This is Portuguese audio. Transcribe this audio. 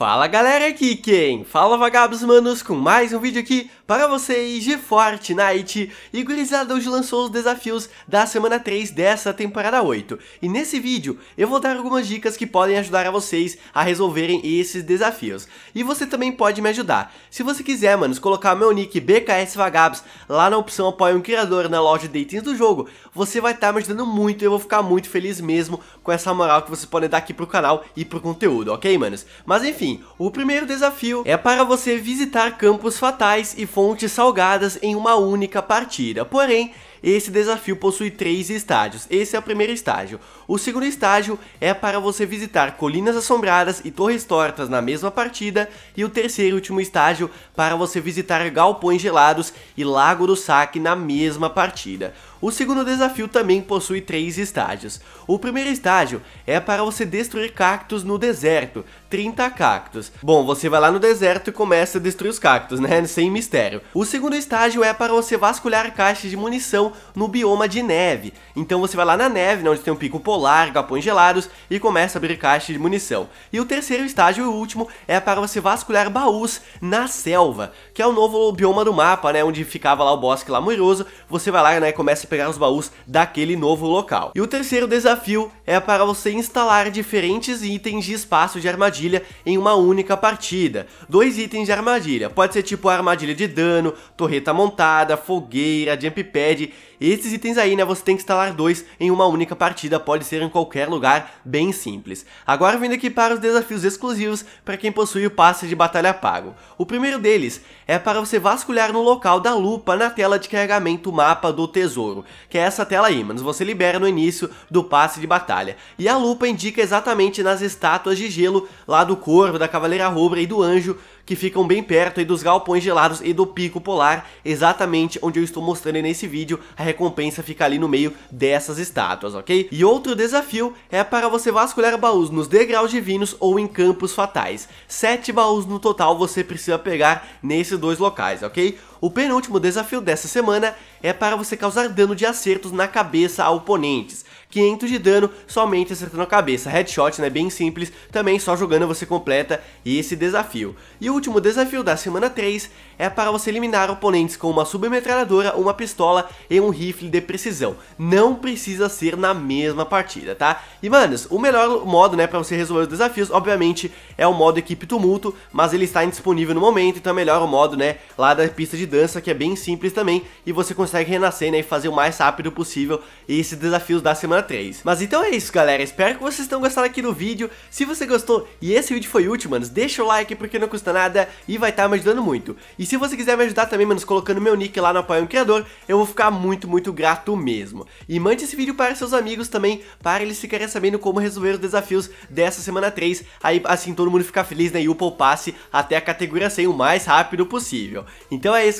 Fala galera, aqui quem? Fala vagabos manos com mais um vídeo aqui para vocês de Fortnite E gurizada hoje lançou os desafios da semana 3 dessa temporada 8 E nesse vídeo eu vou dar algumas dicas que podem ajudar a vocês a resolverem esses desafios E você também pode me ajudar Se você quiser manos, colocar meu nick BKS Vagabos lá na opção apoia um criador na loja de itens do jogo Você vai estar tá me ajudando muito e eu vou ficar muito feliz mesmo com essa moral que vocês podem dar aqui pro canal e pro conteúdo, ok manos? Mas enfim assim, o primeiro desafio é para você visitar campos fatais e fontes salgadas em uma única partida, porém esse desafio possui três estágios. Esse é o primeiro estágio. O segundo estágio é para você visitar colinas assombradas e torres tortas na mesma partida. E o terceiro e último estágio para você visitar galpões gelados e Lago do Saque na mesma partida. O segundo desafio também possui três estágios. O primeiro estágio é para você destruir cactos no deserto, 30 cactos. Bom, você vai lá no deserto e começa a destruir os cactos, né? Sem mistério. O segundo estágio é para você vasculhar caixas de munição no bioma de neve. Então você vai lá na neve, né, onde tem um pico polar, capões gelados, e começa a abrir caixa de munição. E o terceiro estágio e o último é para você vasculhar baús na selva, que é o novo bioma do mapa, né? Onde ficava lá o bosque lamuroso. Você vai lá, né? Começa a pegar os baús daquele novo local. E o terceiro desafio é para você instalar diferentes itens de espaço de armadilha em uma única partida. Dois itens de armadilha. Pode ser tipo armadilha de dano, torreta montada, fogueira, jump pad esses itens aí, né, você tem que instalar dois em uma única partida, pode ser em qualquer lugar, bem simples. Agora vindo aqui para os desafios exclusivos para quem possui o passe de batalha pago. O primeiro deles é para você vasculhar no local da lupa na tela de carregamento mapa do tesouro, que é essa tela aí, mas você libera no início do passe de batalha. E a lupa indica exatamente nas estátuas de gelo lá do corvo, da cavaleira rubra e do anjo que ficam bem perto dos galpões gelados e do pico polar, exatamente onde eu estou mostrando nesse vídeo, a recompensa fica ali no meio dessas estátuas, ok? E outro desafio é para você vasculhar baús nos degraus divinos ou em campos fatais. Sete baús no total você precisa pegar nesses dois locais, ok? O penúltimo desafio dessa semana é para você causar dano de acertos na cabeça a oponentes. 500 de dano somente acertando a cabeça, headshot, né, bem simples, também só jogando você completa esse desafio. E o último desafio da semana 3 é para você eliminar oponentes com uma submetralhadora, uma pistola e um rifle de precisão. Não precisa ser na mesma partida, tá? E manos, o melhor modo, né, para você resolver os desafios, obviamente, é o modo equipe tumulto, mas ele está indisponível no momento, então é melhor o modo, né, lá da pista de dança que é bem simples também e você consegue renascer né, e fazer o mais rápido possível esses desafios da semana 3. Mas então é isso galera, espero que vocês tenham gostado aqui do vídeo, se você gostou e esse vídeo foi útil manos, deixa o like porque não custa nada e vai estar tá me ajudando muito. E se você quiser me ajudar também manos, colocando meu nick lá no Apoio Criador, eu vou ficar muito, muito grato mesmo. E mande esse vídeo para seus amigos também, para eles ficarem sabendo como resolver os desafios dessa semana 3, aí assim todo mundo fica feliz né, e upa o passe até a categoria 100 o mais rápido possível. Então é isso